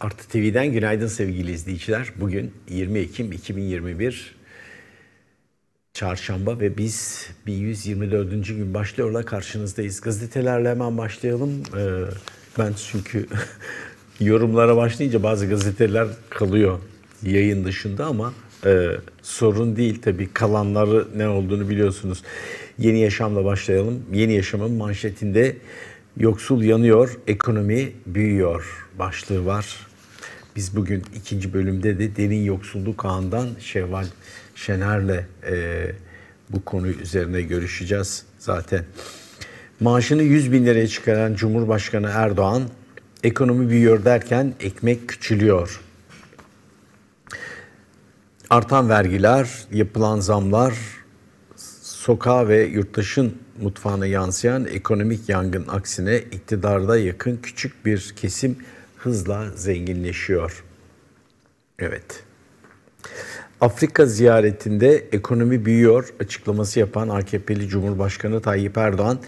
Artı TV'den günaydın sevgili izleyiciler. Bugün 20 Ekim 2021 Çarşamba ve biz 124. gün başlıyorla karşınızdayız. Gazetelerle hemen başlayalım. Ee, ben çünkü yorumlara başlayınca bazı gazeteler kalıyor yayın dışında ama e, sorun değil tabii kalanları ne olduğunu biliyorsunuz. Yeni Yaşam'la başlayalım. Yeni Yaşam'ın manşetinde Yoksul yanıyor, ekonomi büyüyor başlığı var. Biz bugün ikinci bölümde de derin yoksulluk ağından Şevval Şener'le e, bu konu üzerine görüşeceğiz zaten. Maaşını 100 bin liraya çıkaran Cumhurbaşkanı Erdoğan, ekonomi büyüyor derken ekmek küçülüyor. Artan vergiler, yapılan zamlar, sokağa ve yurttaşın mutfağına yansıyan ekonomik yangın aksine iktidarda yakın küçük bir kesim hızla zenginleşiyor. Evet. Afrika ziyaretinde ekonomi büyüyor açıklaması yapan AKP'li Cumhurbaşkanı Tayyip Erdoğan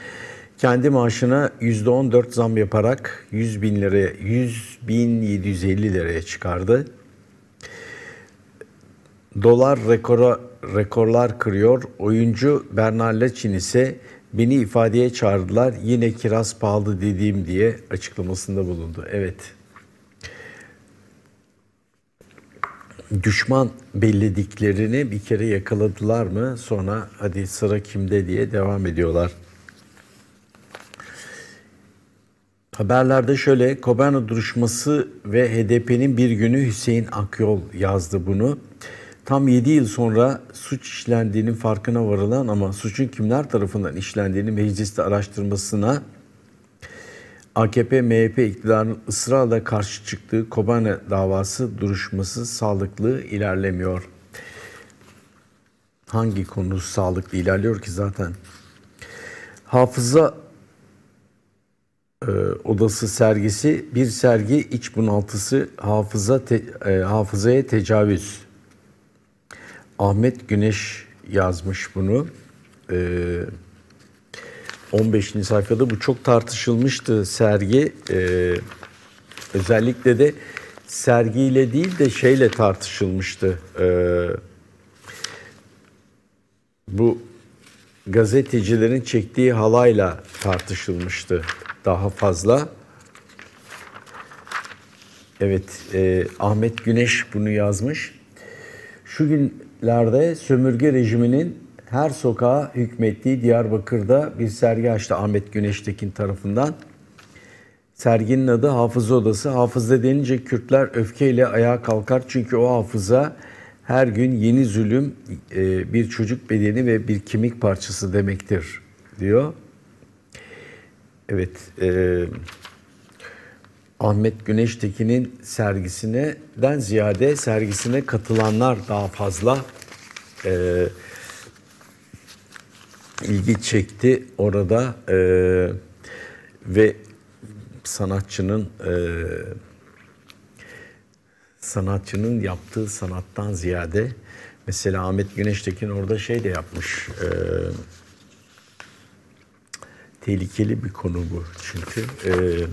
kendi maaşına %14 zam yaparak 100 bin liraya 100 bin 750 liraya çıkardı. Dolar rekora rekorlar kırıyor. Oyuncu Bernardo ise beni ifadeye çağırdılar. Yine kiraz pahalı dediğim diye açıklamasında bulundu. Evet. Düşman bellediklerini bir kere yakaladılar mı sonra hadi sıra kimde diye devam ediyorlar. Haberlerde şöyle Kobani duruşması ve HDP'nin bir günü Hüseyin Akyol yazdı bunu. Tam 7 yıl sonra suç işlendiğinin farkına varılan ama suçun kimler tarafından işlendiğini mecliste araştırmasına AKP-MHP iktidarının ısrarla karşı çıktığı Kobane davası duruşması sağlıklı ilerlemiyor. Hangi konu sağlıklı ilerliyor ki zaten? Hafıza e, odası sergisi bir sergi iç bunaltısı hafıza te, e, hafızaya tecavüz. Ahmet Güneş yazmış bunu. Ee, 15. sayfada bu çok tartışılmıştı sergi. Ee, özellikle de sergiyle değil de şeyle tartışılmıştı. Ee, bu gazetecilerin çektiği halayla tartışılmıştı daha fazla. Evet, e, Ahmet Güneş bunu yazmış. Şu gün 1970'lerde sömürge rejiminin her sokağa hükmettiği Diyarbakır'da bir sergi açtı Ahmet Güneştekin tarafından. Serginin adı Hafıza Odası. Hafızda denince Kürtler öfkeyle ayağa kalkar çünkü o hafıza her gün yeni zulüm e, bir çocuk bedeni ve bir kemik parçası demektir diyor. Evet. Evet. Ahmet Güneştekin'in sergisine den ziyade sergisine katılanlar daha fazla e, ilgi çekti orada e, ve sanatçının e, sanatçının yaptığı sanattan ziyade mesela Ahmet Güneştekin orada şey de yapmış e, tehlikeli bir konu bu çünkü eee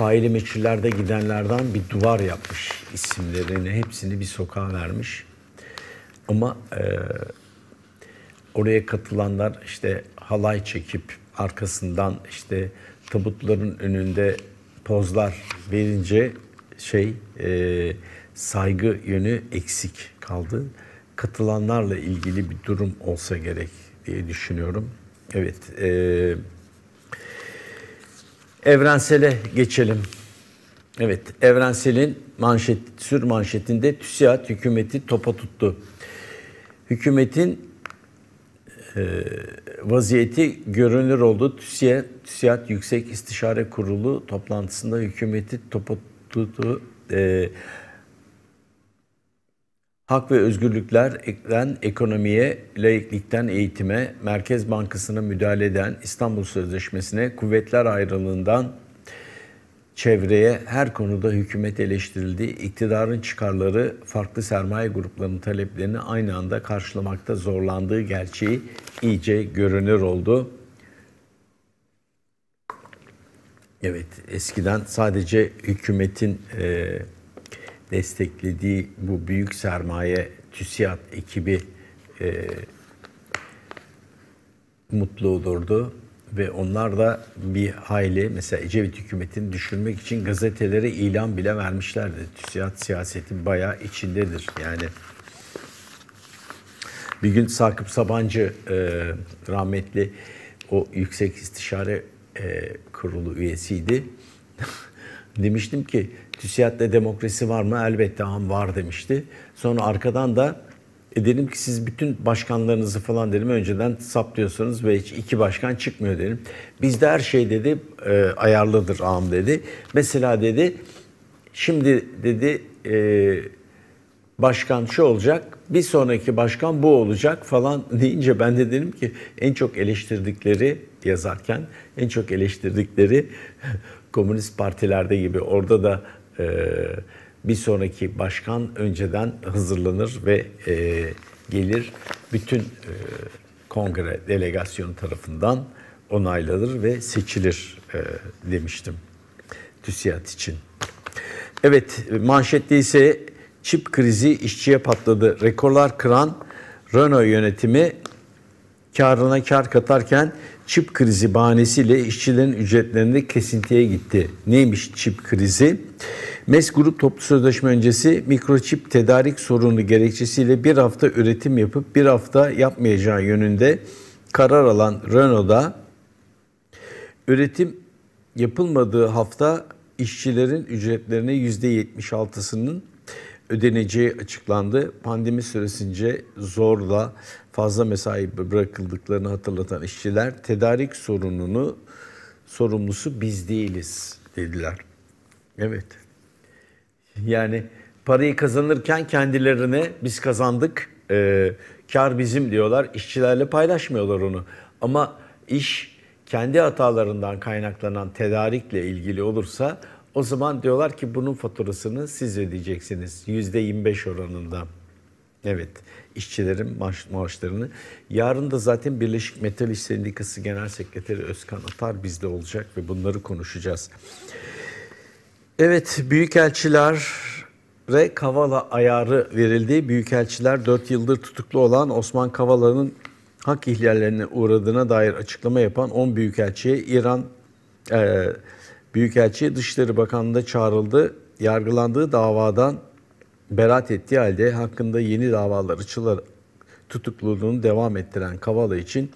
faili meçhullerde gidenlerden bir duvar yapmış. isimlerini hepsini bir sokağa vermiş. Ama e, oraya katılanlar işte halay çekip arkasından işte tabutların önünde pozlar verince şey e, saygı yönü eksik kaldı. Katılanlarla ilgili bir durum olsa gerek diye düşünüyorum. Evet. Evet. Evrensele geçelim. Evet, Evrensel'in manşet, sür manşetinde TÜSİAD hükümeti topa tuttu. Hükümetin e, vaziyeti görünür oldu. TÜSİAD, TÜSİAD Yüksek İstişare Kurulu toplantısında hükümeti topa tuttu. E, Hak ve özgürlüklerden ekonomiye, laiklikten eğitime, Merkez Bankası'na müdahale eden İstanbul Sözleşmesi'ne, kuvvetler ayrılığından çevreye her konuda hükümet eleştirildi. İktidarın çıkarları farklı sermaye gruplarının taleplerini aynı anda karşılamakta zorlandığı gerçeği iyice görünür oldu. Evet, eskiden sadece hükümetin e, desteklediği bu büyük sermaye TÜSİAD ekibi e, mutlu olurdu. Ve onlar da bir hayli mesela Ecevit hükümetini düşürmek için gazetelere ilan bile vermişlerdi. TÜSİAD siyasetin bayağı içindedir. Yani bir gün Sakıp Sabancı e, rahmetli o Yüksek İstişare e, Kurulu üyesiydi. Demiştim ki TÜSİAD'da demokrasi var mı? Elbette ham var demişti. Sonra arkadan da e dedim ki siz bütün başkanlarınızı falan dedim önceden saplıyorsunuz ve hiç iki başkan çıkmıyor dedim. Bizde her şey dedi e, ayarlıdır ağam dedi. Mesela dedi şimdi dedi e, başkan şu olacak bir sonraki başkan bu olacak falan deyince ben de dedim ki en çok eleştirdikleri yazarken en çok eleştirdikleri komünist partilerde gibi orada da ee, bir sonraki başkan önceden hazırlanır ve e, gelir bütün e, kongre delegasyonu tarafından onaylanır ve seçilir e, demiştim TÜSİAD için. Evet manşette ise çip krizi işçiye patladı. Rekorlar kıran Renault yönetimi karına kar katarken çip krizi bahanesiyle işçilerin ücretlerinde kesintiye gitti. Neymiş çip krizi? MES Grup toplu sözleşme öncesi mikroçip tedarik sorunu gerekçesiyle bir hafta üretim yapıp bir hafta yapmayacağı yönünde karar alan Renault'da üretim yapılmadığı hafta işçilerin ücretlerine %76'sının ödeneceği açıklandı. Pandemi süresince zorla fazla mesai bırakıldıklarını hatırlatan işçiler tedarik sorununu sorumlusu biz değiliz dediler. Evet. Yani parayı kazanırken kendilerine biz kazandık, e, kar bizim diyorlar. İşçilerle paylaşmıyorlar onu. Ama iş kendi hatalarından kaynaklanan tedarikle ilgili olursa o zaman diyorlar ki bunun faturasını siz ödeyeceksiniz %25 oranında. Evet, işçilerin maaş, maaşlarını. Yarın da zaten Birleşik Metal İş Sendikası Genel Sekreteri Özkan Atar bizde olacak ve bunları konuşacağız. Evet, büyükelçiler ve Kavala ayarı verildi. Büyükelçiler 4 yıldır tutuklu olan Osman Kavala'nın hak ihlallerine uğradığına dair açıklama yapan 10 büyükelçiye İran e, büyükelçi Dışişleri Bakanlığı'nda çağrıldı. Yargılandığı davadan beraat ettiği halde hakkında yeni davalar açılır tutukluluğunu devam ettiren Kavala için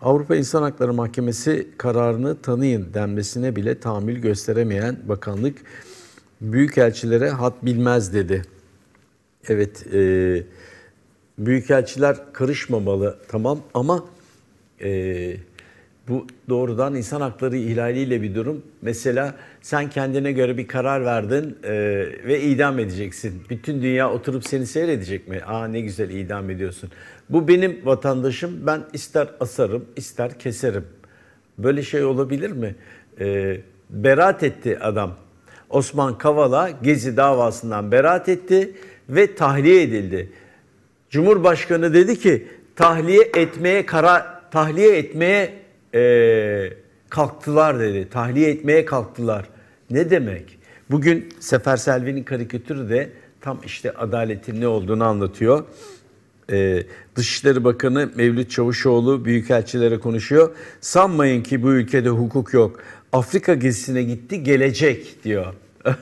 Avrupa İnsan Hakları Mahkemesi kararını tanıyın denmesine bile tahammül gösteremeyen bakanlık büyükelçilere hat bilmez dedi. Evet, e, büyükelçiler karışmamalı tamam ama e, bu doğrudan insan hakları ihlaliyle bir durum. Mesela sen kendine göre bir karar verdin e, ve idam edeceksin. Bütün dünya oturup seni seyredecek mi? Aa ne güzel idam ediyorsun. Bu benim vatandaşım. Ben ister asarım, ister keserim. Böyle şey olabilir mi? E, beraat etti adam. Osman Kavala Gezi davasından beraat etti ve tahliye edildi. Cumhurbaşkanı dedi ki tahliye etmeye karar tahliye etmeye e, kalktılar dedi. Tahliye etmeye kalktılar. Ne demek? Bugün Sefer Selvi'nin karikatürü de tam işte adaletin ne olduğunu anlatıyor. Ee, Dışişleri Bakanı Mevlüt Çavuşoğlu büyükelçilere konuşuyor. Sanmayın ki bu ülkede hukuk yok. Afrika gezisine gitti gelecek diyor.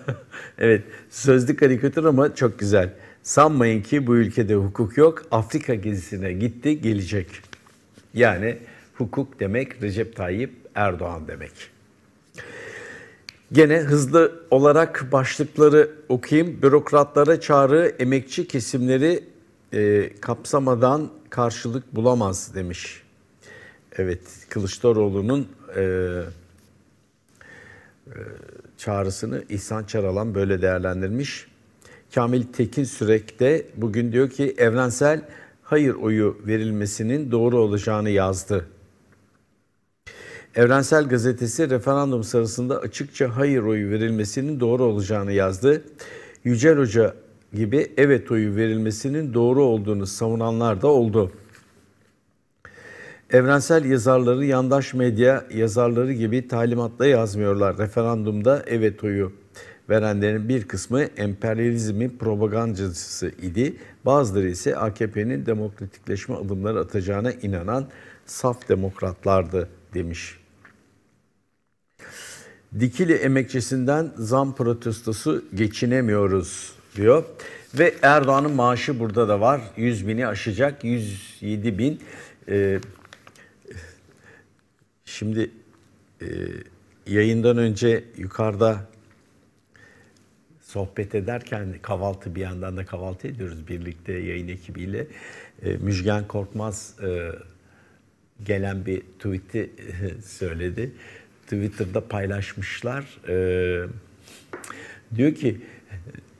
evet sözlü karikatür ama çok güzel. Sanmayın ki bu ülkede hukuk yok. Afrika gezisine gitti gelecek. Yani hukuk demek Recep Tayyip Erdoğan demek. Gene hızlı olarak başlıkları okuyayım. Bürokratlara çağrı emekçi kesimleri e, kapsamadan karşılık bulamaz demiş. Evet Kılıçdaroğlu'nun e, e, çağrısını İhsan Çaralan böyle değerlendirmiş. Kamil Tekin Sürek de bugün diyor ki evrensel hayır oyu verilmesinin doğru olacağını yazdı Evrensel Gazetesi referandum sırasında açıkça hayır oyu verilmesinin doğru olacağını yazdı. Yücel Hoca gibi evet oyu verilmesinin doğru olduğunu savunanlar da oldu. Evrensel yazarları yandaş medya yazarları gibi talimatla yazmıyorlar. Referandumda evet oyu verenlerin bir kısmı emperyalizmin propagandacısı idi. Bazıları ise AKP'nin demokratikleşme adımları atacağına inanan saf demokratlardı demiş. Dikili emekçisinden zam protestosu geçinemiyoruz diyor. Ve Erdoğan'ın maaşı burada da var. 100 bini aşacak. 107 bin. Ee, şimdi e, yayından önce yukarıda sohbet ederken kahvaltı bir yandan da kahvaltı ediyoruz birlikte yayın ekibiyle. E, Müjgan Korkmaz e, gelen bir tweet'i söyledi. Twitter'da paylaşmışlar. Ee, diyor ki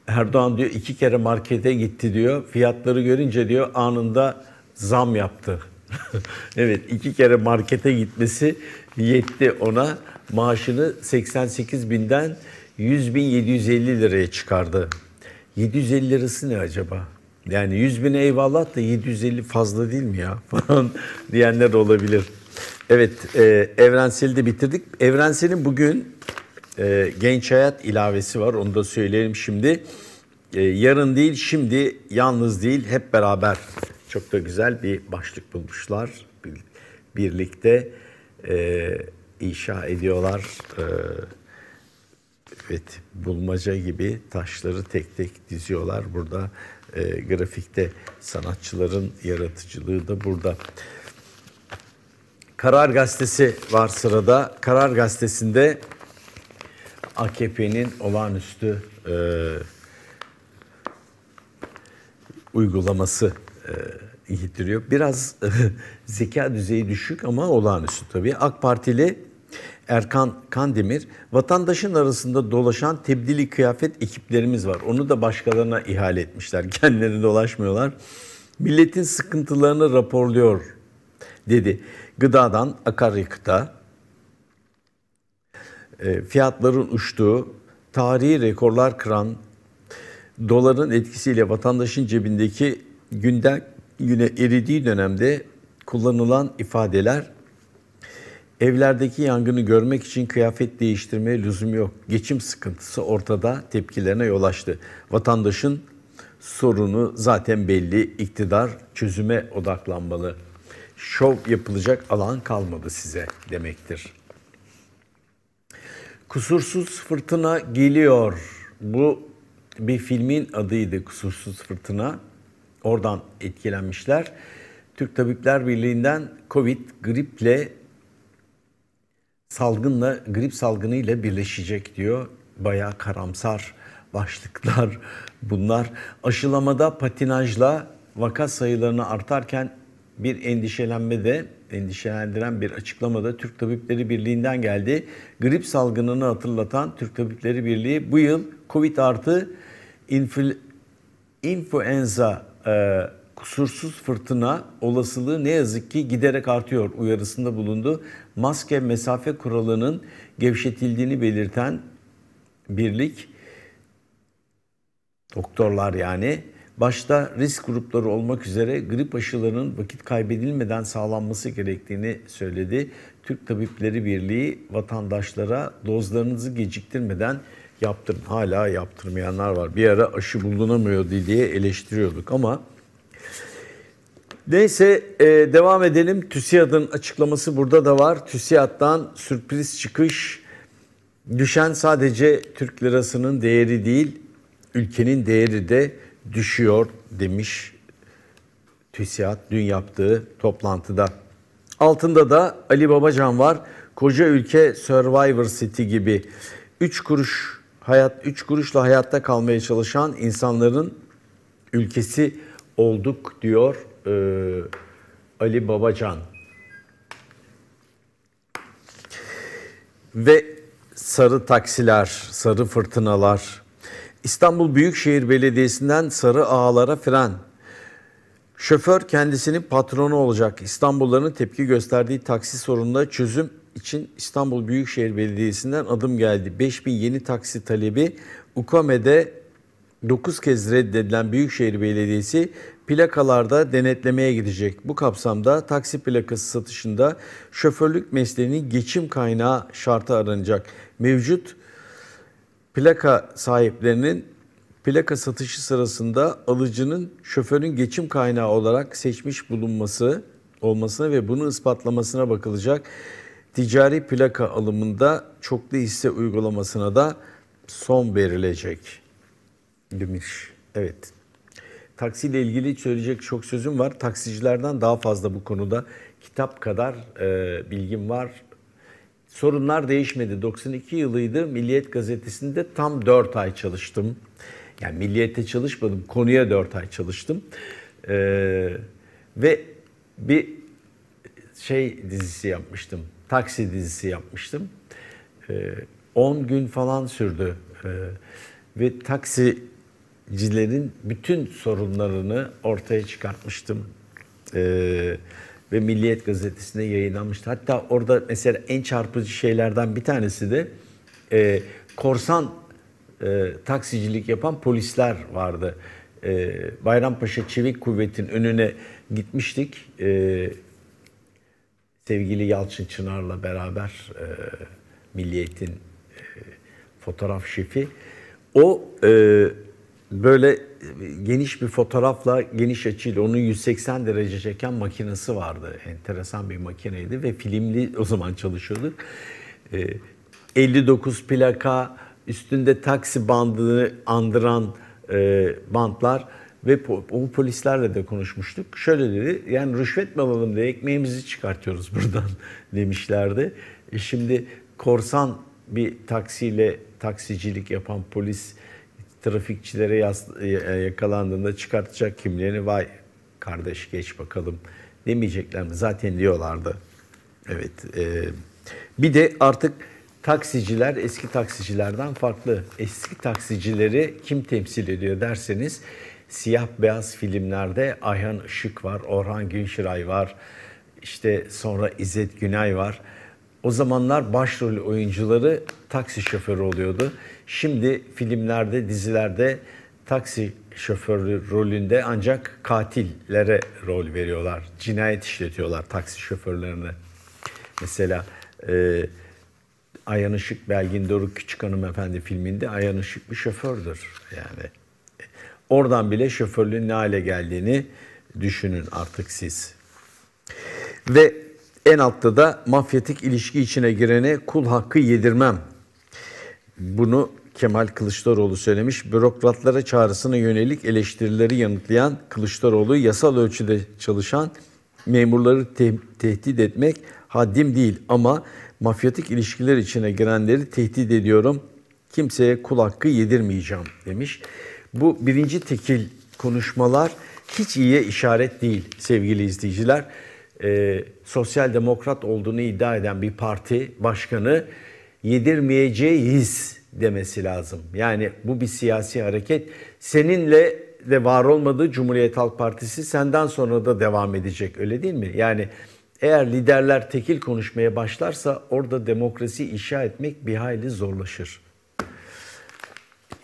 Erdoğan diyor iki kere markete gitti diyor. Fiyatları görünce diyor anında zam yaptı. evet iki kere markete gitmesi yetti ona. Maaşını 88 binden 100 bin 750 liraya çıkardı. 750 lirası ne acaba? Yani 100 bin eyvallah da 750 fazla değil mi ya falan diyenler olabilir. Evet, e, Evrensel'i de bitirdik. Evrensel'in bugün e, Genç Hayat ilavesi var. Onu da söyleyelim şimdi. E, yarın değil, şimdi yalnız değil, hep beraber. Çok da güzel bir başlık bulmuşlar. Bir, birlikte e, inşa ediyorlar. E, evet, bulmaca gibi taşları tek tek diziyorlar burada. E, grafikte sanatçıların yaratıcılığı da burada. Karar Gazetesi var sırada. Karar Gazetesi'nde AKP'nin olağanüstü e, uygulaması e, getiriyor. Biraz e, zeka düzeyi düşük ama olağanüstü tabii. AK Partili Erkan Kandemir, vatandaşın arasında dolaşan tebdili kıyafet ekiplerimiz var. Onu da başkalarına ihale etmişler. Kendileri dolaşmıyorlar. Milletin sıkıntılarını raporluyor dedi gıdadan akaryakıta, e, fiyatların uçtuğu, tarihi rekorlar kıran, doların etkisiyle vatandaşın cebindeki günden güne eridiği dönemde kullanılan ifadeler evlerdeki yangını görmek için kıyafet değiştirmeye lüzum yok. Geçim sıkıntısı ortada tepkilerine yol açtı. Vatandaşın sorunu zaten belli. iktidar çözüme odaklanmalı.'' şov yapılacak alan kalmadı size demektir. Kusursuz Fırtına geliyor. Bu bir filmin adıydı Kusursuz Fırtına. Oradan etkilenmişler. Türk Tabipler Birliği'nden Covid griple salgınla grip salgınıyla birleşecek diyor. Bayağı karamsar başlıklar bunlar. Aşılamada patinajla vaka sayılarını artarken bir endişelenme de endişelendiren bir açıklama da Türk Tabipleri Birliği'nden geldi. Grip salgınını hatırlatan Türk Tabipleri Birliği bu yıl Covid artı infl, influenza e, kusursuz fırtına olasılığı ne yazık ki giderek artıyor uyarısında bulundu. Maske mesafe kuralının gevşetildiğini belirten birlik doktorlar yani başta risk grupları olmak üzere grip aşılarının vakit kaybedilmeden sağlanması gerektiğini söyledi. Türk Tabipleri Birliği vatandaşlara dozlarınızı geciktirmeden yaptırın. Hala yaptırmayanlar var. Bir ara aşı bulunamıyor diye eleştiriyorduk ama Neyse e, devam edelim. TÜSİAD'ın açıklaması burada da var. TÜSİAD'dan sürpriz çıkış. Düşen sadece Türk lirasının değeri değil, ülkenin değeri de düşüyor demiş TÜSİAD dün yaptığı toplantıda. Altında da Ali Babacan var. Koca ülke Survivor City gibi 3 kuruş hayat 3 kuruşla hayatta kalmaya çalışan insanların ülkesi olduk diyor e, Ali Babacan. Ve sarı taksiler, sarı fırtınalar İstanbul Büyükşehir Belediyesi'nden sarı ağlara fren. Şoför kendisinin patronu olacak. İstanbulların tepki gösterdiği taksi sorununda çözüm için İstanbul Büyükşehir Belediyesi'nden adım geldi. 5000 yeni taksi talebi UKM'de 9 kez reddedilen Büyükşehir Belediyesi plakalarda denetlemeye gidecek. Bu kapsamda taksi plakası satışında şoförlük mesleğinin geçim kaynağı şartı aranacak. Mevcut plaka sahiplerinin plaka satışı sırasında alıcının şoförün geçim kaynağı olarak seçmiş bulunması olmasına ve bunu ispatlamasına bakılacak. Ticari plaka alımında çoklu hisse uygulamasına da son verilecek demiş. Evet. Taksiyle ilgili söyleyecek çok sözüm var. Taksicilerden daha fazla bu konuda kitap kadar e, bilgim var sorunlar değişmedi. 92 yılıydı Milliyet Gazetesi'nde tam 4 ay çalıştım. Yani Milliyet'te çalışmadım, konuya 4 ay çalıştım. Ee, ve bir şey dizisi yapmıştım, taksi dizisi yapmıştım. Ee, gün falan sürdü. Ee, ve taksicilerin bütün sorunlarını ortaya çıkartmıştım. Ee, ve Milliyet Gazetesi'nde yayınlanmıştı. Hatta orada mesela en çarpıcı şeylerden bir tanesi de e, korsan e, taksicilik yapan polisler vardı. E, Bayrampaşa Çevik Kuvvet'in önüne gitmiştik. E, sevgili Yalçın Çınar'la beraber e, Milliyet'in e, fotoğraf şefi. O e, böyle geniş bir fotoğrafla geniş açıyla onu 180 derece çeken makinesi vardı. Enteresan bir makineydi ve filmli o zaman çalışıyorduk. E, ee, 59 plaka üstünde taksi bandını andıran e, bantlar ve o polislerle de konuşmuştuk. Şöyle dedi yani rüşvet mi alalım diye ekmeğimizi çıkartıyoruz buradan demişlerdi. E şimdi korsan bir taksiyle taksicilik yapan polis trafikçilere yas, e, e, yakalandığında çıkartacak kimliğini vay kardeş geç bakalım demeyecekler mi? Zaten diyorlardı. Evet. E, bir de artık taksiciler eski taksicilerden farklı. Eski taksicileri kim temsil ediyor derseniz siyah beyaz filmlerde Ayhan Işık var, Orhan Günşiray var, işte sonra İzzet Günay var. O zamanlar başrol oyuncuları taksi şoförü oluyordu. Şimdi filmlerde, dizilerde taksi şoförü rolünde ancak katillere rol veriyorlar. Cinayet işletiyorlar taksi şoförlerine. Mesela e, Ayan Işık, Belgin Doruk Küçük Hanımefendi filminde Ayan Işık bir şofördür. Yani oradan bile şoförlüğün ne hale geldiğini düşünün artık siz. Ve en altta da mafyatik ilişki içine girene kul hakkı yedirmem. Bunu Kemal Kılıçdaroğlu söylemiş. Bürokratlara çağrısına yönelik eleştirileri yanıtlayan Kılıçdaroğlu yasal ölçüde çalışan memurları te- tehdit etmek haddim değil ama mafyatik ilişkiler içine girenleri tehdit ediyorum. Kimseye kul hakkı yedirmeyeceğim demiş. Bu birinci tekil konuşmalar hiç iyiye işaret değil sevgili izleyiciler. Ee, sosyal demokrat olduğunu iddia eden bir parti başkanı yedirmeyeceğiz demesi lazım. Yani bu bir siyasi hareket. Seninle de var olmadığı Cumhuriyet Halk Partisi senden sonra da devam edecek öyle değil mi? Yani eğer liderler tekil konuşmaya başlarsa orada demokrasi inşa etmek bir hayli zorlaşır.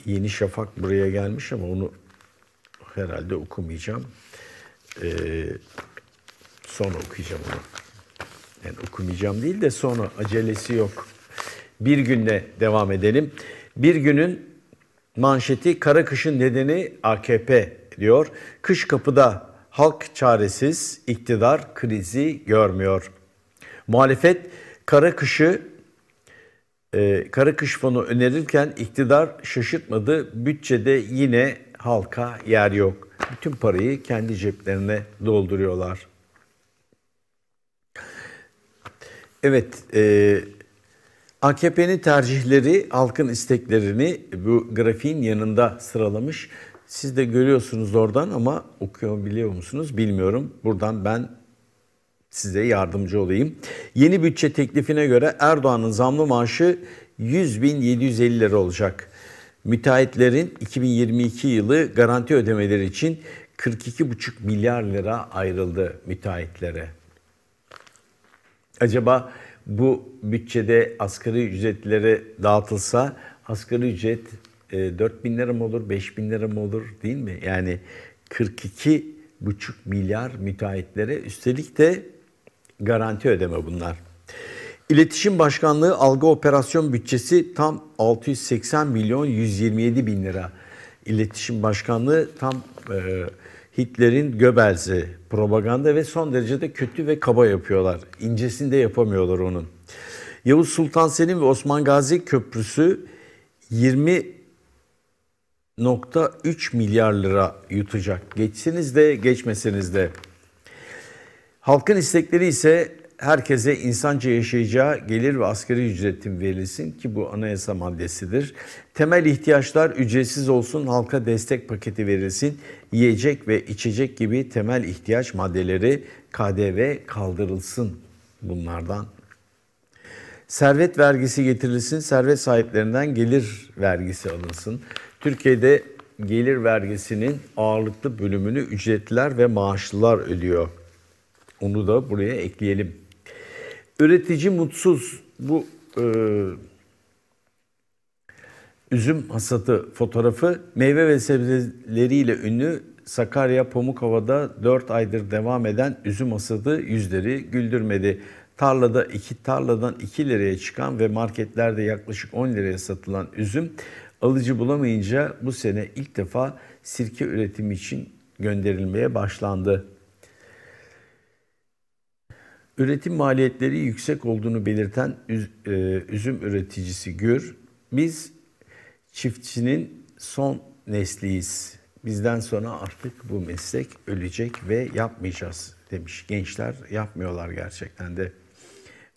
Yeni Şafak buraya gelmiş ama onu herhalde okumayacağım. Ee, Sonra okuyacağım onu. Yani okumayacağım değil de sonra acelesi yok. Bir günde devam edelim. Bir günün manşeti kara kışın nedeni AKP diyor. Kış kapıda halk çaresiz, iktidar krizi görmüyor. Muhalefet kara kışı e, kara kış fonu önerirken iktidar şaşırtmadı. Bütçede yine halka yer yok. Bütün parayı kendi ceplerine dolduruyorlar. Evet, e, AKP'nin tercihleri halkın isteklerini bu grafiğin yanında sıralamış. Siz de görüyorsunuz oradan ama okuyabiliyor musunuz bilmiyorum. Buradan ben size yardımcı olayım. Yeni bütçe teklifine göre Erdoğan'ın zamlı maaşı 100.750 lira olacak. Müteahhitlerin 2022 yılı garanti ödemeleri için 42,5 milyar lira ayrıldı müteahhitlere acaba bu bütçede asgari ücretlere dağıtılsa asgari ücret e, 4 bin lira mı olur, 5 bin lira mı olur değil mi? Yani 42 buçuk milyar müteahhitlere üstelik de garanti ödeme bunlar. İletişim Başkanlığı algı operasyon bütçesi tam 680 milyon 127 bin lira. İletişim Başkanlığı tam e, Hitler'in göbelzi, propaganda ve son derece de kötü ve kaba yapıyorlar. İncesinde yapamıyorlar onun. Yavuz Sultan Selim ve Osman Gazi Köprüsü 20.3 milyar lira yutacak. Geçsiniz de geçmeseniz de. Halkın istekleri ise herkese insanca yaşayacağı gelir ve asgari ücretin verilsin ki bu anayasa maddesidir. Temel ihtiyaçlar ücretsiz olsun, halka destek paketi verilsin, yiyecek ve içecek gibi temel ihtiyaç maddeleri KDV kaldırılsın bunlardan. Servet vergisi getirilsin, servet sahiplerinden gelir vergisi alınsın. Türkiye'de gelir vergisinin ağırlıklı bölümünü ücretliler ve maaşlılar ödüyor. Onu da buraya ekleyelim. Üretici mutsuz. Bu e, üzüm hasatı fotoğrafı meyve ve sebzeleriyle ünlü Sakarya Pamukova'da 4 aydır devam eden üzüm hasadı yüzleri güldürmedi. Tarlada iki tarladan 2 liraya çıkan ve marketlerde yaklaşık 10 liraya satılan üzüm alıcı bulamayınca bu sene ilk defa sirke üretimi için gönderilmeye başlandı üretim maliyetleri yüksek olduğunu belirten e, üzüm üreticisi Gür, biz çiftçinin son nesliyiz. Bizden sonra artık bu meslek ölecek ve yapmayacağız demiş. Gençler yapmıyorlar gerçekten de.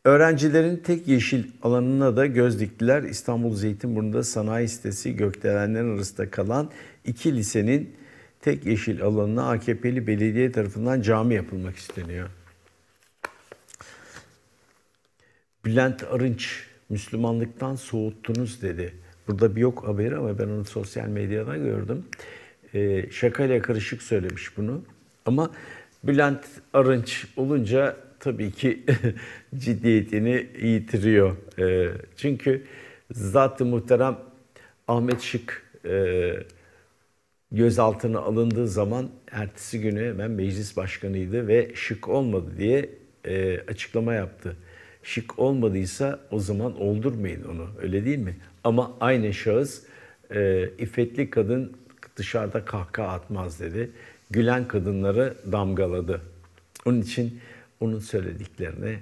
Öğrencilerin tek yeşil alanına da göz diktiler. İstanbul Zeytinburnu'nda sanayi sitesi gökdelenlerin arasında kalan iki lisenin tek yeşil alanına AKP'li belediye tarafından cami yapılmak isteniyor. Bülent Arınç Müslümanlıktan soğuttunuz dedi. Burada bir yok haberi ama ben onu sosyal medyada gördüm. E, şakayla karışık söylemiş bunu. Ama Bülent Arınç olunca tabii ki ciddiyetini yitiriyor. E, çünkü zat-ı muhterem Ahmet Şık e, gözaltına alındığı zaman ertesi günü hemen meclis başkanıydı ve şık olmadı diye e, açıklama yaptı şık olmadıysa o zaman oldurmayın onu. Öyle değil mi? Ama aynı şahıs e, iffetli kadın dışarıda kahkaha atmaz dedi. Gülen kadınları damgaladı. Onun için onun söylediklerini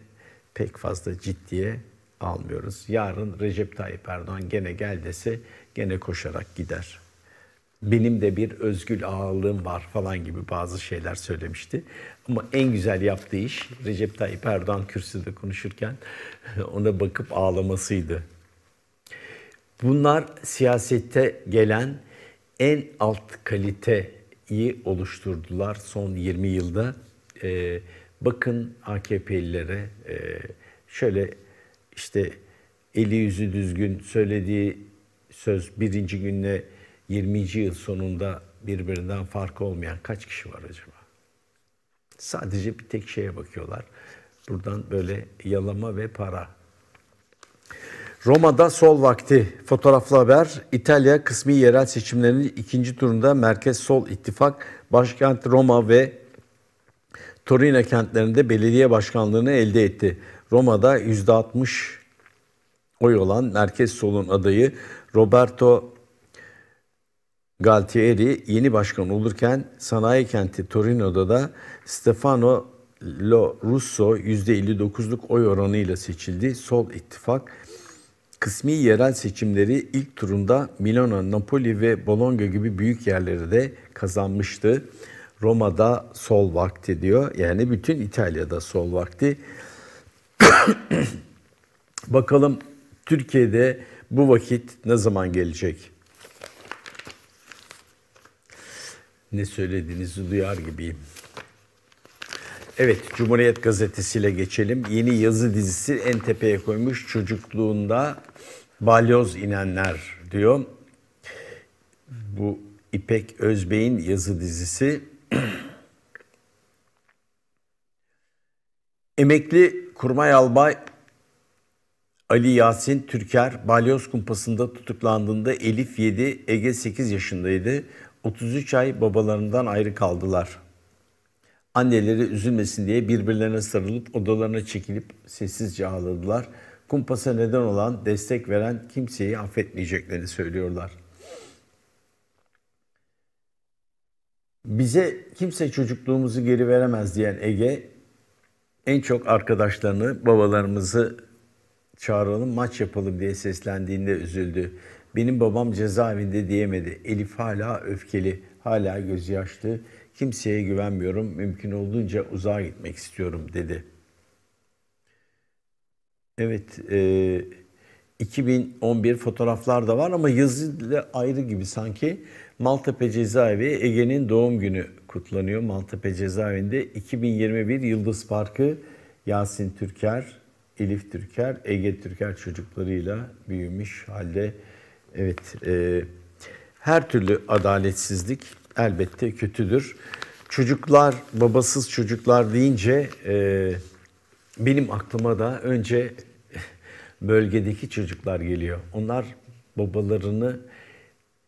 pek fazla ciddiye almıyoruz. Yarın Recep Tayyip Erdoğan gene gel dese gene koşarak gider benim de bir özgül ağırlığım var falan gibi bazı şeyler söylemişti. Ama en güzel yaptığı iş Recep Tayyip Erdoğan kürsüde konuşurken ona bakıp ağlamasıydı. Bunlar siyasette gelen en alt kaliteyi oluşturdular son 20 yılda. Ee, bakın AKP'lilere e, şöyle işte eli yüzü düzgün söylediği söz birinci günle 20. yıl sonunda birbirinden farkı olmayan kaç kişi var acaba? Sadece bir tek şeye bakıyorlar. Buradan böyle yalama ve para. Roma'da sol vakti fotoğraflı haber. İtalya kısmi yerel seçimlerinin ikinci turunda merkez sol ittifak başkent Roma ve Torino kentlerinde belediye başkanlığını elde etti. Roma'da %60 oy olan merkez solun adayı Roberto Galtieri yeni başkan olurken sanayi kenti Torino'da da Stefano Lo Russo %59'luk oy oranıyla seçildi. Sol ittifak kısmi yerel seçimleri ilk turunda Milano, Napoli ve Bologna gibi büyük yerleri de kazanmıştı. Roma'da sol vakti diyor. Yani bütün İtalya'da sol vakti. Bakalım Türkiye'de bu vakit ne zaman gelecek? ne söylediğinizi duyar gibiyim. Evet, Cumhuriyet Gazetesi'yle geçelim. Yeni yazı dizisi en tepeye koymuş çocukluğunda balyoz inenler diyor. Bu İpek Özbey'in yazı dizisi. Emekli Kurmay Albay Ali Yasin Türker balyoz kumpasında tutuklandığında Elif 7, Ege 8 yaşındaydı. 33 ay babalarından ayrı kaldılar. Anneleri üzülmesin diye birbirlerine sarılıp odalarına çekilip sessizce ağladılar. Kumpasa neden olan, destek veren kimseyi affetmeyeceklerini söylüyorlar. Bize kimse çocukluğumuzu geri veremez diyen Ege, en çok arkadaşlarını, babalarımızı çağıralım, maç yapalım diye seslendiğinde üzüldü. Benim babam cezaevinde diyemedi. Elif hala öfkeli, hala gözyaşlı. Kimseye güvenmiyorum. Mümkün olduğunca uzağa gitmek istiyorum dedi. Evet, e, 2011 fotoğraflar da var ama yazıyla ayrı gibi sanki. Maltepe Cezaevi Ege'nin doğum günü kutlanıyor. Maltepe Cezaevinde 2021 Yıldız Parkı Yasin Türker, Elif Türker, Ege Türker çocuklarıyla büyümüş halde Evet, e, her türlü adaletsizlik elbette kötüdür. Çocuklar, babasız çocuklar deyince e, benim aklıma da önce bölgedeki çocuklar geliyor. Onlar babalarını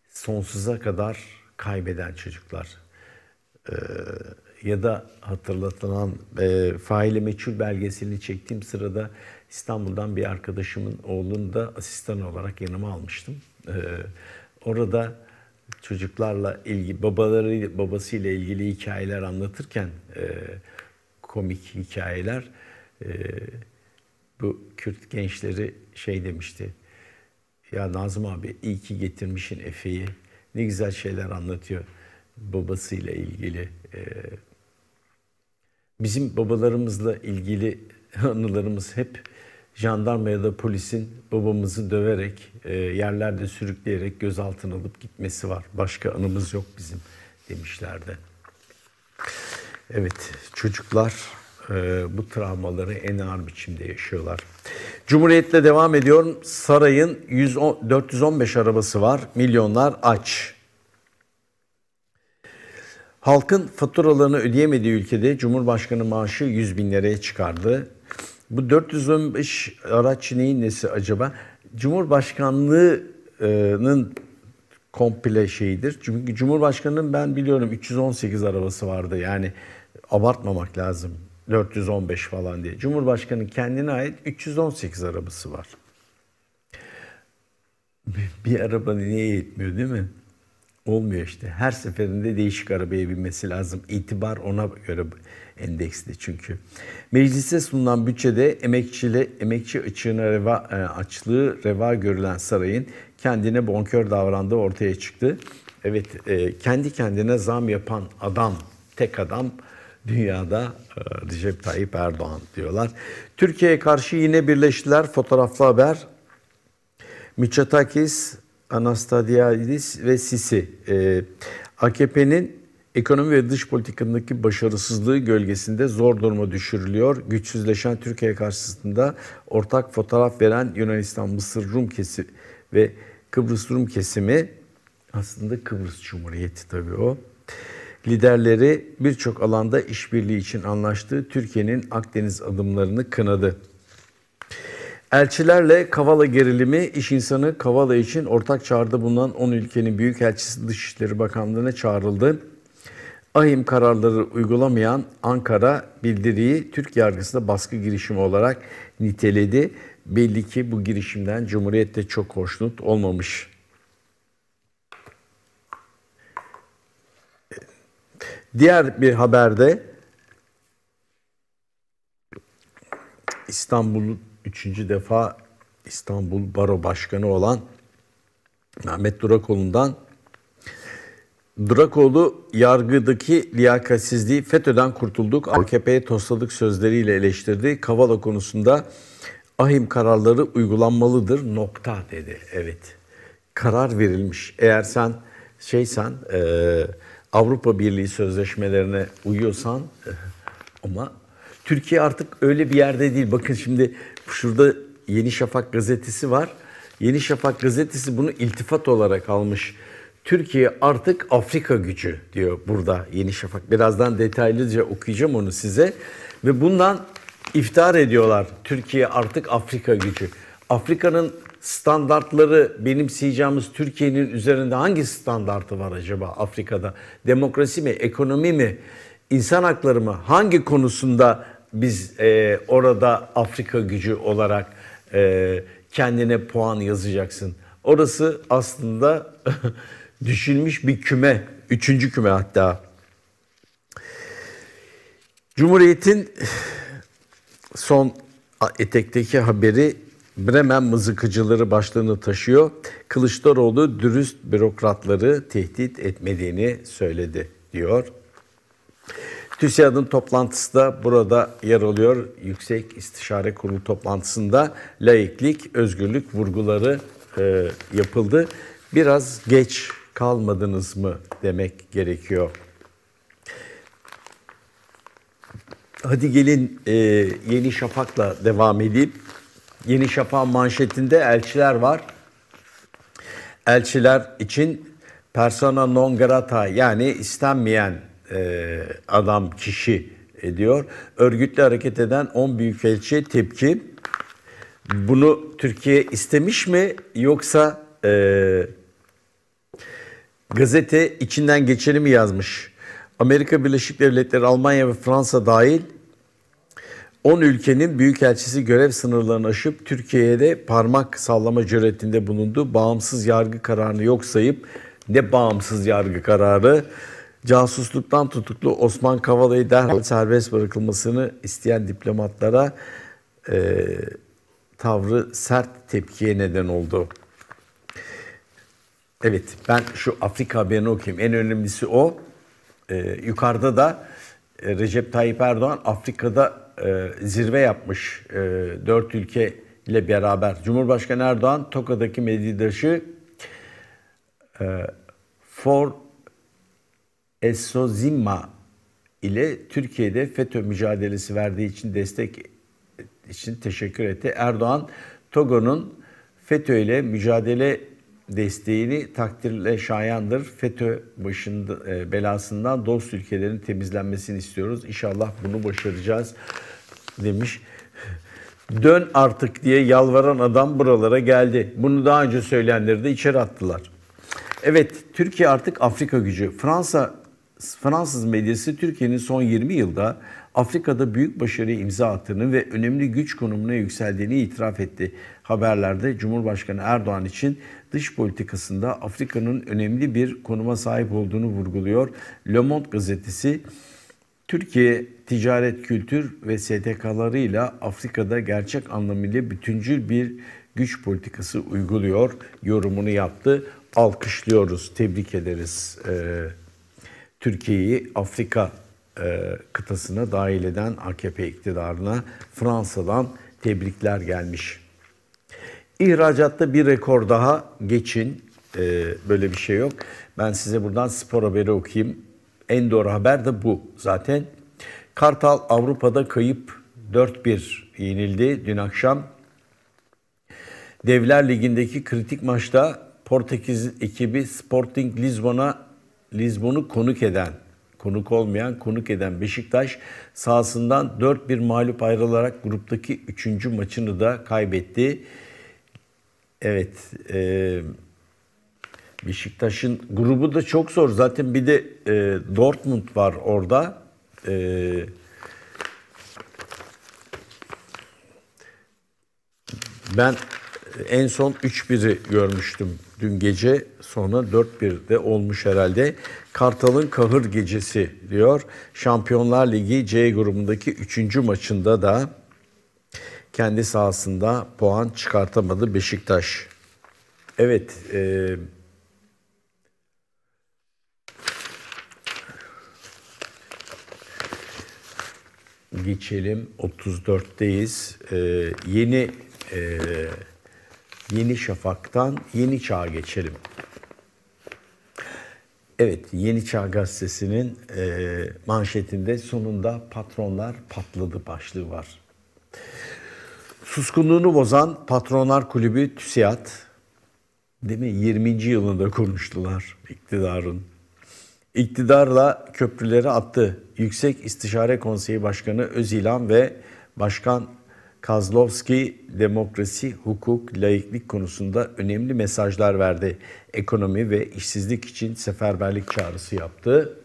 sonsuza kadar kaybeden çocuklar. E, ya da hatırlatılan e, faile meçhul belgeselini çektiğim sırada İstanbul'dan bir arkadaşımın oğlunu da asistan olarak yanıma almıştım. Ee, orada çocuklarla ilgi babaları babasıyla ilgili hikayeler anlatırken e, komik hikayeler e, bu Kürt gençleri şey demişti. Ya Nazım abi iyi ki getirmişin Efe'yi. Ne güzel şeyler anlatıyor babasıyla ilgili. E, bizim babalarımızla ilgili anılarımız hep jandarma ya da polisin babamızı döverek, e, yerlerde sürükleyerek gözaltına alıp gitmesi var. Başka anımız yok bizim demişlerdi. Evet, çocuklar e, bu travmaları en ağır biçimde yaşıyorlar. Cumhuriyet'le devam ediyorum. Sarayın 110, 415 arabası var. Milyonlar aç. Halkın faturalarını ödeyemediği ülkede Cumhurbaşkanı maaşı 100 bin liraya çıkardı. Bu 415 araç neyin nesi acaba? Cumhurbaşkanlığının komple şeyidir. Çünkü Cumhurbaşkanı'nın ben biliyorum 318 arabası vardı. Yani abartmamak lazım. 415 falan diye. Cumhurbaşkanı kendine ait 318 arabası var. Bir araba niye yetmiyor değil mi? Olmuyor işte. Her seferinde değişik arabaya binmesi lazım. İtibar ona göre endeksli çünkü. Meclise sunulan bütçede emekçili, emekçi açığına reva, e, açlığı reva görülen sarayın kendine bonkör davrandığı ortaya çıktı. Evet, e, kendi kendine zam yapan adam, tek adam dünyada e, Recep Tayyip Erdoğan diyorlar. Türkiye'ye karşı yine birleştiler. Fotoğraflı haber. Miçotakis, Anastasiadis ve Sisi. AKP'nin Ekonomi ve dış politikadaki başarısızlığı gölgesinde zor duruma düşürülüyor. Güçsüzleşen Türkiye karşısında ortak fotoğraf veren Yunanistan, Mısır, Rum kesimi ve Kıbrıs Rum kesimi aslında Kıbrıs Cumhuriyeti tabii o. Liderleri birçok alanda işbirliği için anlaştığı Türkiye'nin Akdeniz adımlarını kınadı. Elçilerle Kavala gerilimi iş insanı Kavala için ortak çağrıda bulunan 10 ülkenin büyük elçisi Dışişleri Bakanlığı'na çağrıldı ahim kararları uygulamayan Ankara bildiriyi Türk yargısında baskı girişimi olarak niteledi. Belli ki bu girişimden Cumhuriyette çok hoşnut olmamış. Diğer bir haberde İstanbul'un üçüncü defa İstanbul Baro Başkanı olan Mehmet Durakoğlu'ndan Durakoğlu yargıdaki liyakatsizliği FETÖ'den kurtulduk, AKP'ye tosladık sözleriyle eleştirdi. Kavala konusunda ahim kararları uygulanmalıdır nokta dedi. Evet karar verilmiş. Eğer sen şeysen e, Avrupa Birliği sözleşmelerine uyuyorsan e, ama Türkiye artık öyle bir yerde değil. Bakın şimdi şurada Yeni Şafak gazetesi var. Yeni Şafak gazetesi bunu iltifat olarak almış. Türkiye artık Afrika gücü diyor burada Yeni Şafak. Birazdan detaylıca okuyacağım onu size. Ve bundan iftihar ediyorlar. Türkiye artık Afrika gücü. Afrika'nın standartları benimseyeceğimiz Türkiye'nin üzerinde hangi standartı var acaba Afrika'da? Demokrasi mi, ekonomi mi, insan hakları mı? Hangi konusunda biz e, orada Afrika gücü olarak e, kendine puan yazacaksın? Orası aslında Düşünmüş bir küme, üçüncü küme hatta. Cumhuriyet'in son etekteki haberi Bremen mızıkıcıları başlığını taşıyor. Kılıçdaroğlu dürüst bürokratları tehdit etmediğini söyledi diyor. TÜSİAD'ın toplantısı da burada yer alıyor. Yüksek İstişare Kurulu toplantısında laiklik, özgürlük vurguları e, yapıldı. Biraz geç kalmadınız mı demek gerekiyor. Hadi gelin e, Yeni Şafak'la devam edeyim. Yeni Şafak manşetinde elçiler var. Elçiler için persona non grata yani istenmeyen e, adam kişi ediyor. Örgütle hareket eden 10 büyük elçi. tepki. Bunu Türkiye istemiş mi yoksa e, Gazete içinden geçeni yazmış? Amerika Birleşik Devletleri, Almanya ve Fransa dahil 10 ülkenin büyükelçisi görev sınırlarını aşıp Türkiye'ye de parmak sallama cüretinde bulundu. Bağımsız yargı kararını yok sayıp ne bağımsız yargı kararı casusluktan tutuklu Osman Kavala'yı derhal serbest bırakılmasını isteyen diplomatlara e, tavrı sert tepkiye neden oldu. Evet, ben şu Afrika haberini okuyayım. En önemlisi o. Ee, yukarıda da e, Recep Tayyip Erdoğan Afrika'da e, zirve yapmış. E, dört ülke ile beraber. Cumhurbaşkanı Erdoğan Toka'daki medyadaşı e, For Esozima ile Türkiye'de FETÖ mücadelesi verdiği için destek için teşekkür etti. Erdoğan Togo'nun FETÖ ile mücadele desteğini takdirle şayandır. FETÖ başında, e, belasından dost ülkelerin temizlenmesini istiyoruz. İnşallah bunu başaracağız demiş. Dön artık diye yalvaran adam buralara geldi. Bunu daha önce söyleyenleri de içeri attılar. Evet, Türkiye artık Afrika gücü. Fransa Fransız medyası Türkiye'nin son 20 yılda Afrika'da büyük başarıya imza attığını ve önemli güç konumuna yükseldiğini itiraf etti. Haberlerde Cumhurbaşkanı Erdoğan için dış politikasında Afrika'nın önemli bir konuma sahip olduğunu vurguluyor. Le Monde gazetesi Türkiye ticaret, kültür ve STK'larıyla Afrika'da gerçek anlamıyla bütüncül bir güç politikası uyguluyor yorumunu yaptı. Alkışlıyoruz, tebrik ederiz e, Türkiye'yi Afrika e, kıtasına dahil eden AKP iktidarına Fransa'dan tebrikler gelmiş. İhracatta bir rekor daha geçin. Ee, böyle bir şey yok. Ben size buradan spor haberi okuyayım. En doğru haber de bu zaten. Kartal Avrupa'da kayıp 4-1 yenildi dün akşam. Devler Ligi'ndeki kritik maçta Portekiz ekibi Sporting Lisbon'a Lisbon'u konuk eden, konuk olmayan, konuk eden Beşiktaş sahasından 4-1 mağlup ayrılarak gruptaki 3. maçını da kaybetti. Evet. E, Beşiktaş'ın grubu da çok zor. Zaten bir de e, Dortmund var orada. E, ben en son 3-1'i görmüştüm dün gece. Sonra 4-1'de olmuş herhalde. Kartal'ın kahır gecesi diyor. Şampiyonlar Ligi C grubundaki 3. maçında da kendi sahasında puan çıkartamadı Beşiktaş. Evet, e, geçelim 34'teyiz. E, yeni e, Yeni Şafak'tan Yeni Çağ'a geçelim. Evet, Yeni Çağ Gazetesi'nin e, manşetinde sonunda patronlar patladı başlığı var. Suskunluğunu bozan Patronlar Kulübü TÜSİAD, değil mi? 20. yılında konuştular iktidarın. İktidarla köprüleri attı. Yüksek İstişare Konseyi Başkanı Özilan ve Başkan Kazlovski demokrasi, hukuk, layıklık konusunda önemli mesajlar verdi. Ekonomi ve işsizlik için seferberlik çağrısı yaptı.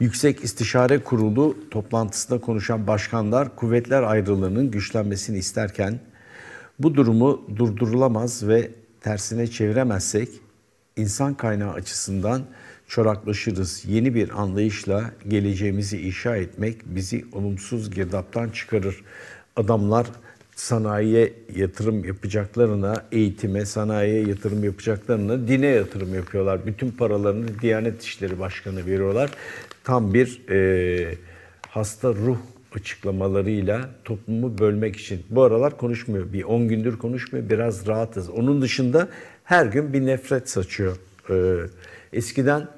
Yüksek İstişare Kurulu toplantısında konuşan başkanlar kuvvetler ayrılığının güçlenmesini isterken bu durumu durdurulamaz ve tersine çeviremezsek insan kaynağı açısından çoraklaşırız. Yeni bir anlayışla geleceğimizi inşa etmek bizi olumsuz girdaptan çıkarır. Adamlar sanayiye yatırım yapacaklarına, eğitime, sanayiye yatırım yapacaklarına dine yatırım yapıyorlar. Bütün paralarını Diyanet İşleri Başkanı veriyorlar tam bir e, hasta ruh açıklamalarıyla toplumu bölmek için. Bu aralar konuşmuyor. Bir 10 gündür konuşmuyor. Biraz rahatız. Onun dışında her gün bir nefret saçıyor. Ee, eskiden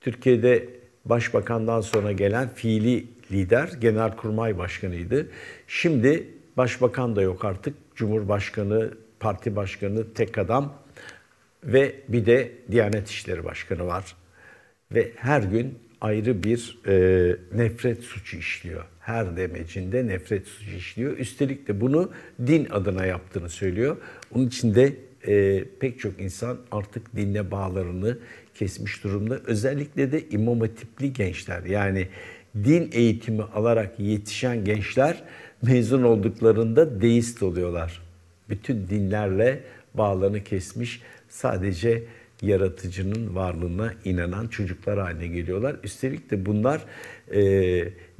Türkiye'de başbakandan sonra gelen fiili lider Genelkurmay Başkanı'ydı. Şimdi başbakan da yok artık. Cumhurbaşkanı, parti başkanı, tek adam ve bir de Diyanet İşleri Başkanı var. Ve her gün ayrı bir e, nefret suçu işliyor. Her demecinde nefret suçu işliyor. Üstelik de bunu din adına yaptığını söylüyor. Onun için de e, pek çok insan artık dinle bağlarını kesmiş durumda. Özellikle de imam hatipli gençler yani din eğitimi alarak yetişen gençler mezun olduklarında deist oluyorlar. Bütün dinlerle bağlarını kesmiş sadece yaratıcının varlığına inanan çocuklar haline geliyorlar. Üstelik de bunlar e,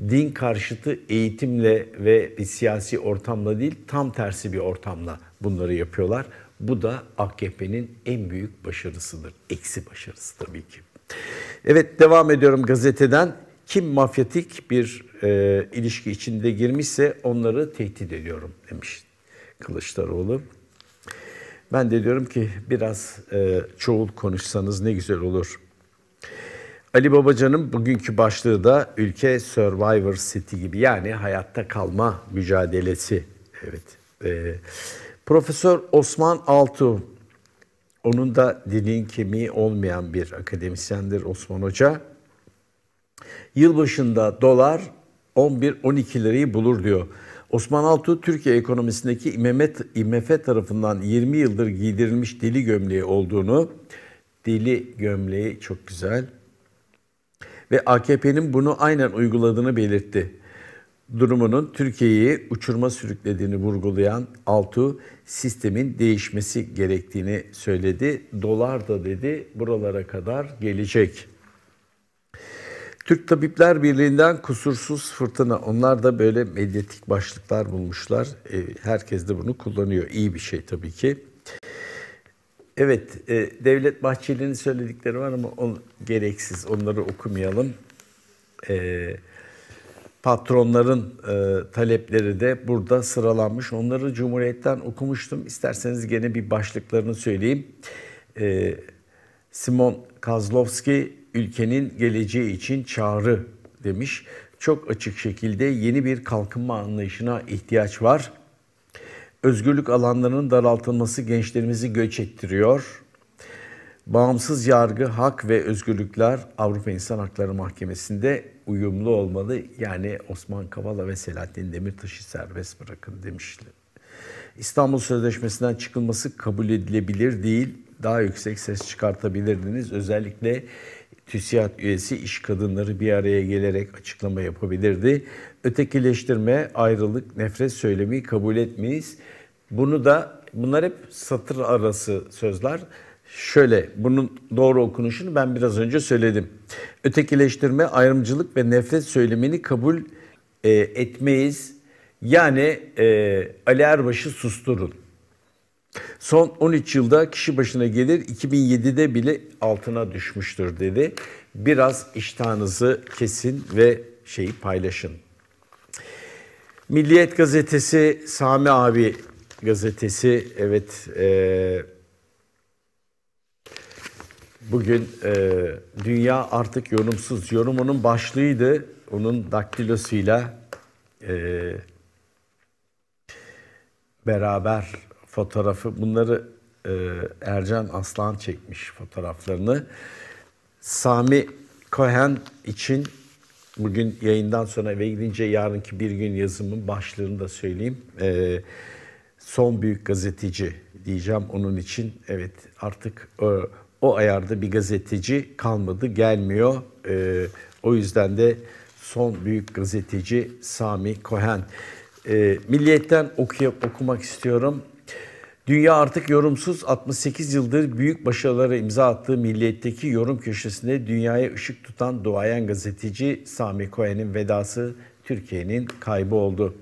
din karşıtı eğitimle ve bir siyasi ortamla değil tam tersi bir ortamla bunları yapıyorlar. Bu da AKP'nin en büyük başarısıdır. Eksi başarısı tabii ki. Evet devam ediyorum gazeteden. Kim mafyatik bir e, ilişki içinde girmişse onları tehdit ediyorum demiş Kılıçdaroğlu. Ben de diyorum ki biraz e, çoğul konuşsanız ne güzel olur. Ali Babacan'ın bugünkü başlığı da ülke Survivor City gibi yani hayatta kalma mücadelesi. Evet. E, Profesör Osman Altu, onun da dilin kemiği olmayan bir akademisyendir Osman Hoca. Yılbaşında dolar 11-12 lirayı bulur diyor. Osman Altuğ Türkiye ekonomisindeki İmemet, IMF tarafından 20 yıldır giydirilmiş deli gömleği olduğunu, deli gömleği çok güzel ve AKP'nin bunu aynen uyguladığını belirtti. Durumunun Türkiye'yi uçurma sürüklediğini vurgulayan Altuğ, sistemin değişmesi gerektiğini söyledi. Dolar da dedi buralara kadar gelecek.'' Türk Tabipler Birliği'nden kusursuz fırtına. Onlar da böyle medyatik başlıklar bulmuşlar. E, herkes de bunu kullanıyor. İyi bir şey tabii ki. Evet, e, Devlet Bahçeli'nin söyledikleri var ama on, gereksiz. Onları okumayalım. E, patronların e, talepleri de burada sıralanmış. Onları Cumhuriyet'ten okumuştum. İsterseniz gene bir başlıklarını söyleyeyim. E, Simon Kazlovski ülkenin geleceği için çağrı demiş. Çok açık şekilde yeni bir kalkınma anlayışına ihtiyaç var. Özgürlük alanlarının daraltılması gençlerimizi göç ettiriyor. Bağımsız yargı, hak ve özgürlükler Avrupa İnsan Hakları Mahkemesi'nde uyumlu olmalı. Yani Osman Kavala ve Selahattin Demirtaş'ı serbest bırakın demişti. İstanbul Sözleşmesi'nden çıkılması kabul edilebilir değil. Daha yüksek ses çıkartabilirdiniz. Özellikle TÜSİAD üyesi iş kadınları bir araya gelerek açıklama yapabilirdi. Ötekileştirme, ayrılık, nefret söylemi kabul etmeyiz. Bunu da bunlar hep satır arası sözler. Şöyle bunun doğru okunuşunu ben biraz önce söyledim. Ötekileştirme, ayrımcılık ve nefret söylemini kabul e, etmeyiz. Yani e, Ali Erbaş'ı susturun. Son 13 yılda kişi başına gelir 2007'de bile altına düşmüştür dedi. Biraz iştahınızı kesin ve şeyi paylaşın. Milliyet gazetesi Sami abi gazetesi evet e, bugün e, dünya artık yorumsuz yorumunun başlığıydı onun daktilosuyla e, beraber fotoğrafı bunları e, Ercan Aslan çekmiş fotoğraflarını. Sami Cohen için bugün yayından sonra eve gidince yarınki bir gün yazımın başlığını da söyleyeyim. E, son büyük gazeteci diyeceğim onun için. Evet artık o, e, o ayarda bir gazeteci kalmadı gelmiyor. E, o yüzden de son büyük gazeteci Sami Cohen. E, Milliyet'ten okuyup okumak istiyorum. Dünya artık yorumsuz 68 yıldır büyük başarılara imza attığı milliyetteki yorum köşesinde dünyaya ışık tutan duayen gazeteci Sami Koyen'in vedası Türkiye'nin kaybı oldu.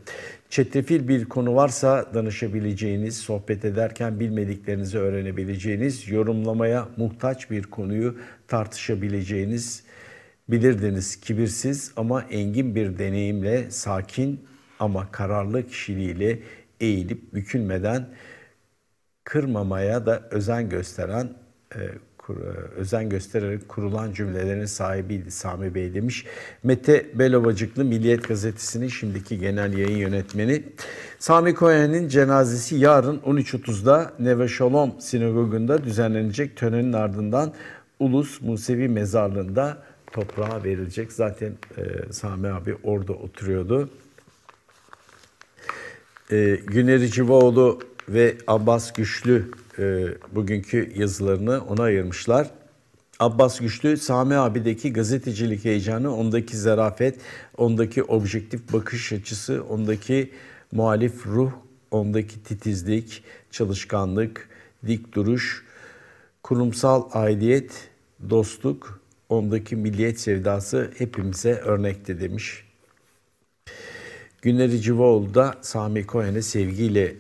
Çetrefil bir konu varsa danışabileceğiniz, sohbet ederken bilmediklerinizi öğrenebileceğiniz, yorumlamaya muhtaç bir konuyu tartışabileceğiniz, bilirdiniz kibirsiz ama engin bir deneyimle, sakin ama kararlı kişiliğiyle eğilip bükülmeden kırmamaya da özen gösteren e, kur, e, özen göstererek kurulan cümlelerin sahibiydi Sami Bey demiş. Mete Belovacıklı Milliyet Gazetesi'nin şimdiki genel yayın yönetmeni. Sami Koyen'in cenazesi yarın 13.30'da Neve Şolom Sinagogu'nda düzenlenecek törenin ardından Ulus Musevi Mezarlığı'nda toprağa verilecek. Zaten e, Sami abi orada oturuyordu. E, Güneri Civaoğlu ve Abbas Güçlü e, bugünkü yazılarını ona ayırmışlar. Abbas Güçlü, Sami abideki gazetecilik heyecanı, ondaki zarafet, ondaki objektif bakış açısı, ondaki muhalif ruh, ondaki titizlik, çalışkanlık, dik duruş, kurumsal aidiyet, dostluk, ondaki milliyet sevdası hepimize örnekte demiş. Günleri Civoğlu da Sami koyene sevgiyle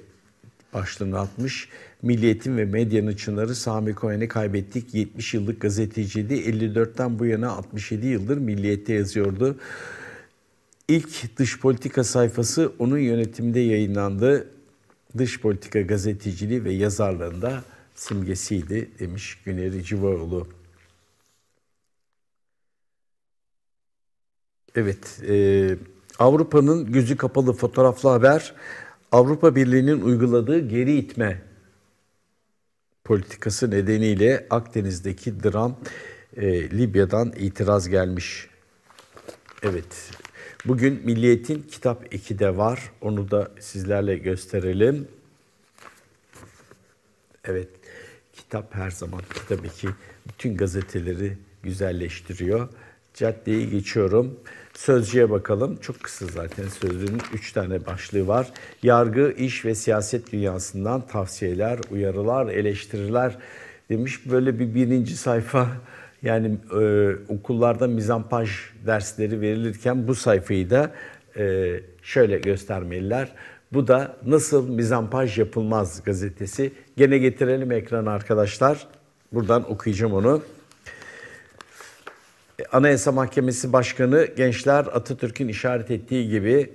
başlığını atmış. Milliyetin ve medyanın çınarı Sami Koyen'i kaybettik. 70 yıllık gazeteciydi. 54'ten bu yana 67 yıldır Milliyet'te yazıyordu. İlk dış politika sayfası onun yönetiminde yayınlandı. Dış politika gazeteciliği ve yazarlığında simgesiydi demiş Güneri Civaoğlu. Evet, e, Avrupa'nın gözü kapalı fotoğraflı haber Avrupa Birliği'nin uyguladığı geri itme politikası nedeniyle Akdeniz'deki dram e, Libya'dan itiraz gelmiş. Evet. Bugün Milliyet'in kitap 2'de var. Onu da sizlerle gösterelim. Evet. Kitap her zaman tabii ki bütün gazeteleri güzelleştiriyor. Caddeyi geçiyorum. Sözcüye bakalım. Çok kısa zaten sözlüğünün 3 tane başlığı var. Yargı, iş ve siyaset dünyasından tavsiyeler, uyarılar, eleştiriler demiş. Böyle bir birinci sayfa yani e, okullarda mizampaj dersleri verilirken bu sayfayı da e, şöyle göstermeliler. Bu da Nasıl Mizampaj Yapılmaz gazetesi. Gene getirelim ekran arkadaşlar. Buradan okuyacağım onu. Anayasa Mahkemesi Başkanı gençler Atatürk'ün işaret ettiği gibi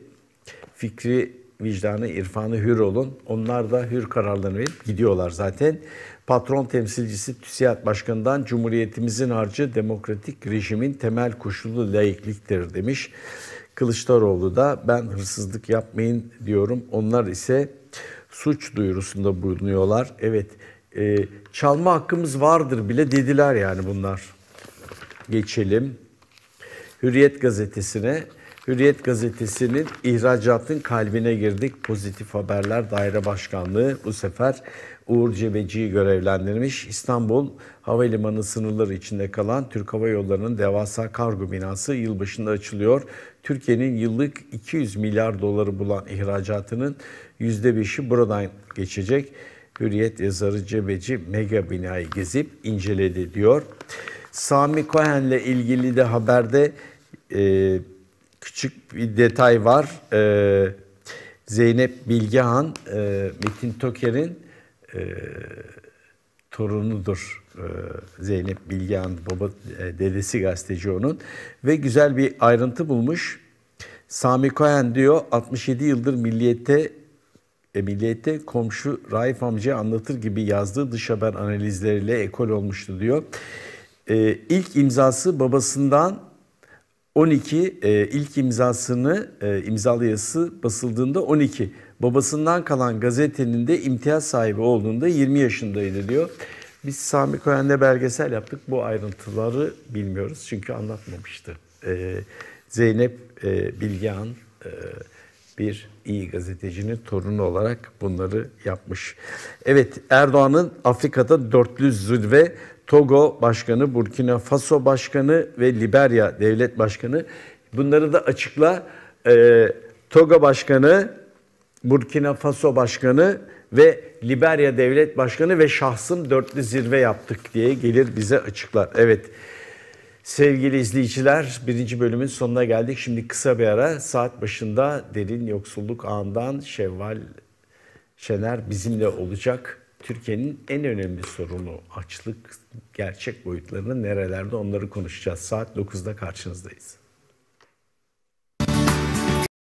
fikri, vicdanı, irfanı hür olun. Onlar da hür kararlarını verip gidiyorlar zaten. Patron temsilcisi TÜSİAD Başkanı'ndan Cumhuriyetimizin harcı demokratik rejimin temel koşulu layıklıktır demiş. Kılıçdaroğlu da ben hırsızlık yapmayın diyorum. Onlar ise suç duyurusunda bulunuyorlar. Evet e, çalma hakkımız vardır bile dediler yani bunlar geçelim. Hürriyet gazetesine. Hürriyet gazetesinin ihracatın kalbine girdik. Pozitif Haberler Daire Başkanlığı bu sefer Uğur Cebeci'yi görevlendirmiş. İstanbul Havalimanı sınırları içinde kalan Türk Hava Yolları'nın devasa kargo binası yılbaşında açılıyor. Türkiye'nin yıllık 200 milyar doları bulan ihracatının %5'i buradan geçecek. Hürriyet yazarı Cebeci mega binayı gezip inceledi diyor. Sami Cohen'le ilgili de haberde e, küçük bir detay var. E, Zeynep Bilgehan, e, Metin Toker'in e, torunudur. E, Zeynep Bilgehan, baba, e, dedesi gazeteci onun. Ve güzel bir ayrıntı bulmuş. Sami Cohen diyor 67 yıldır milliyette e, milliyette komşu Raif amca anlatır gibi yazdığı dış haber analizleriyle ekol olmuştu diyor e, ilk imzası babasından 12 e, ilk imzasını e, imzalayası basıldığında 12. Babasından kalan gazetenin de imtiyaz sahibi olduğunda 20 yaşındaydı diyor. Biz Sami Koyen'le belgesel yaptık. Bu ayrıntıları bilmiyoruz çünkü anlatmamıştı. E, Zeynep e, Bilgehan e, bir iyi gazetecinin torunu olarak bunları yapmış. Evet Erdoğan'ın Afrika'da dörtlü zirve Togo Başkanı, Burkina Faso Başkanı ve Liberya Devlet Başkanı. Bunları da açıkla. E, Togo Başkanı, Burkina Faso Başkanı ve Liberya Devlet Başkanı ve şahsım dörtlü zirve yaptık diye gelir bize açıklar. Evet. Sevgili izleyiciler, birinci bölümün sonuna geldik. Şimdi kısa bir ara saat başında derin yoksulluk ağından Şevval Şener bizimle olacak. Türkiye'nin en önemli sorunu açlık gerçek boyutlarını nerelerde onları konuşacağız. Saat 9'da karşınızdayız.